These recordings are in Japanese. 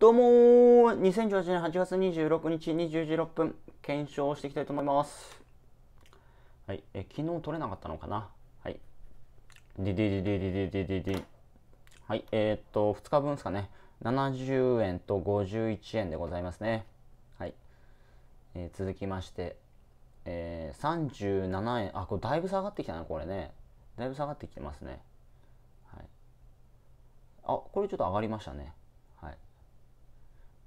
どうもー、2018年8月26日20時6分、検証していきたいと思います。はい、え、昨日取れなかったのかなはい。ででででででででで。はい、えー、っと、2日分ですかね。70円と51円でございますね。はい。えー、続きまして、えー、37円。あ、これだいぶ下がってきたな、これね。だいぶ下がってきてますね。はい。あ、これちょっと上がりましたね。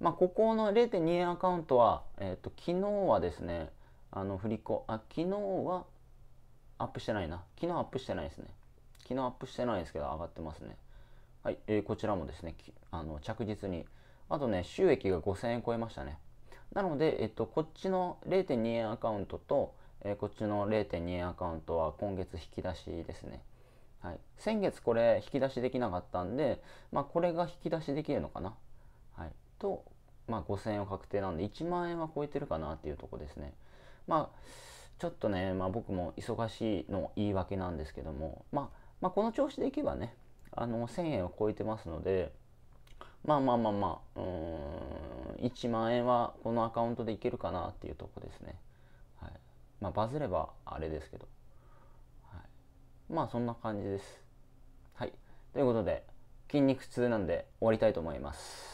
まあ、ここの0.2円アカウントは、えーと、昨日はですね、あの振り子、あ、昨日はアップしてないな。昨日アップしてないですね。昨日アップしてないですけど、上がってますね。はい、えー、こちらもですね、あの着実に。あとね、収益が5000円超えましたね。なので、えっ、ー、と、こっちの0.2円アカウントと、えー、こっちの0.2円アカウントは今月引き出しですね。はい、先月これ引き出しできなかったんで、まあ、これが引き出しできるのかな、はい、とまあ、5000円を確定なんで1万円は超えてるかなっていうとこですね。まあちょっとね、まあ、僕も忙しいの言い訳なんですけども、まあ、まあ、この調子でいけばねあの1000円を超えてますのでまあまあまあまあうん1万円はこのアカウントでいけるかなっていうとこですね。はい、まあバズればあれですけど、はい、まあそんな感じです。はいということで筋肉痛なんで終わりたいと思います。